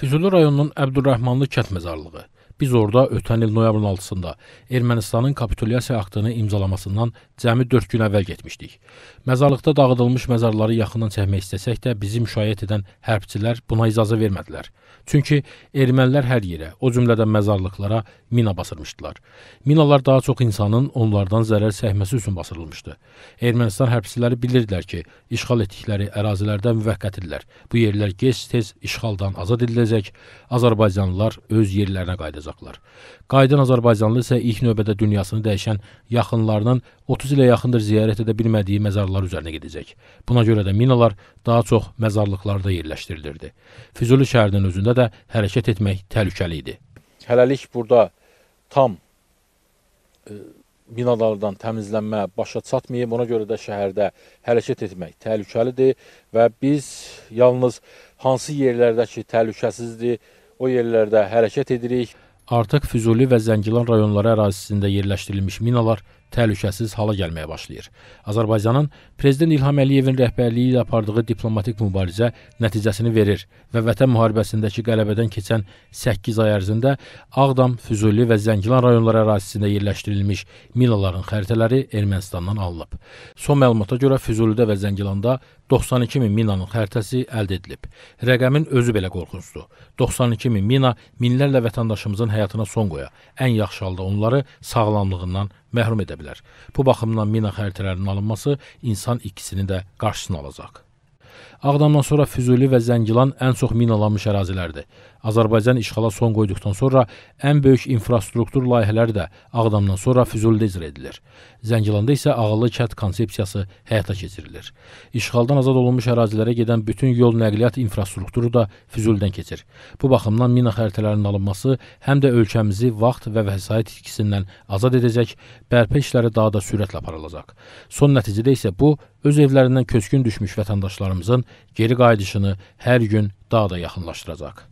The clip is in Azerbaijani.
Füzuli rayonunun Əbdürrəhmanlı kənd məzarlığı. Biz orada ötən il noyabrın 6-sında Ermənistanın kapitulyasiya aktını imzalamasından cəmi 4 gün əvvəl getmişdik. Məzarlıqda dağıdılmış məzarları yaxından çəkmək istəsək də bizi müşayiət edən hərbçilər buna icazə vermədilər. Çünki ermənilər hər yerə, o cümlədən məzarlıqlara mina basırmışdılar. Minalar daha çox insanın onlardan zərər çəkməsi üçün basırılmışdı. Ermənistan hərbçiləri bilirdilər ki, işğal etdikləri ərazilərdə müvəqqətidirlər. Bu yerlər gec-tez işğaldan azad ediləcək, azərbaycanlılar öz yerlərinə qayıdacaq olacaqlar. Qayıdan Azərbaycanlı isə ilk növbədə dünyasını dəyişən yaxınlarının 30 ilə yaxındır ziyarət edə bilmədiyi məzarlar üzərinə gedəcək. Buna görə də minalar daha çox məzarlıqlarda yerləşdirilirdi. Füzuli şəhərinin özündə də hərəkət etmək təhlükəli idi. Hələlik burada tam e binalardan təmizlənmə başa çatmayıb. Ona görə də şəhərdə hərəkət etmək təhlükəlidir və biz yalnız hansı yerlərdəki təhlükəsizdir, o yerlərdə hərəkət edirik. Artıq Füzuli və Zəngilan rayonları ərazisində yerləşdirilmiş minalar təhlükəsiz hala gəlməyə başlayır. Azərbaycanın prezident İlham Əliyevin rəhbərliyi ilə apardığı diplomatik mübarizə nəticəsini verir və Vətən müharibəsindəki qələbədən keçən 8 ay ərzində Ağdam, Füzuli və Zəngilan rayonları ərazisində yerləşdirilmiş minaların xəritələri Ermənistandan alınıb. Son məlumata görə Füzulidə və Zəngilanda 92 min minanın xəritəsi əldə edilib. Rəqəmin özü belə qorxuncdur. 92 min mina minlərlə vətəndaşımızın həyatına son qoya, ən yaxşı halda onları sağlamlığından məhrum edə bilər. Bu baxımdan mina xəritələrinin alınması insan ikisini də qarşısını alacaq. Ağdamdan sonra Füzuli və Zəngilan ən çox minalanmış ərazilərdir. Azərbaycan işğala son qoyduqdan sonra ən böyük infrastruktur layihələri də Ağdamdan sonra Füzulidə icra edilir. Zəngilanda isə ağıllı kənd konsepsiyası həyata keçirilir. İşğaldan azad olunmuş ərazilərə gedən bütün yol nəqliyyat infrastrukturu da Füzulidən keçir. Bu baxımdan mina xəritələrinin alınması həm də ölkəmizi vaxt və vəsait itkisindən azad edəcək, bərpa işləri daha da sürətlə aparılacaq. Son nəticədə isə bu öz evlərindən köçkün düşmüş vətəndaşlarımızın geri qayıdışını hər gün daha da yaxınlaşdıracaq.